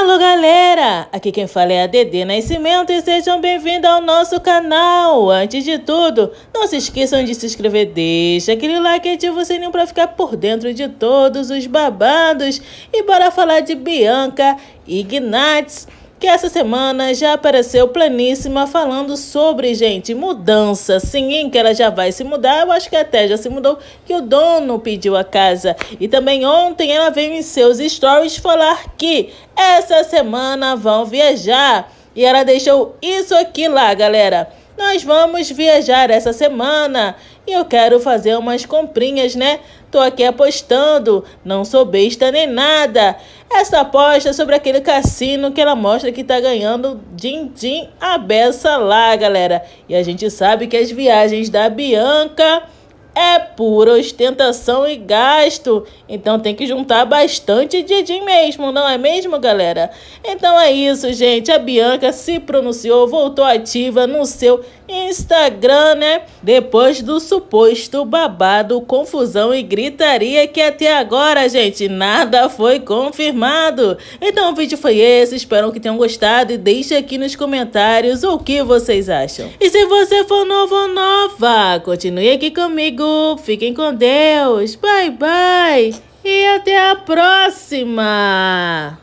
Alô galera, aqui quem fala é a Dede Nascimento e sejam bem-vindos ao nosso canal. Antes de tudo, não se esqueçam de se inscrever, deixa aquele like e ativa o sininho para ficar por dentro de todos os babados. E bora falar de Bianca Ignates. Ignatz que essa semana já apareceu planíssima falando sobre, gente, mudança. Sim, que ela já vai se mudar, eu acho que até já se mudou, que o dono pediu a casa. E também ontem ela veio em seus stories falar que essa semana vão viajar. E ela deixou isso aqui lá, galera. Nós vamos viajar essa semana e eu quero fazer umas comprinhas, né? Tô aqui apostando, não sou besta nem nada. Essa aposta é sobre aquele cassino que ela mostra que tá ganhando din-din a beça lá, galera. E a gente sabe que as viagens da Bianca é pura ostentação e gasto. Então tem que juntar bastante din mesmo, não é mesmo, galera? Então é isso, gente. A Bianca se pronunciou, voltou ativa no seu Instagram, né? Depois do suposto babado, confusão e gritaria que até agora, gente, nada foi confirmado. Então o vídeo foi esse, espero que tenham gostado e deixe aqui nos comentários o que vocês acham. E se você for novo ou nova, continue aqui comigo, fiquem com Deus, bye bye e até a próxima!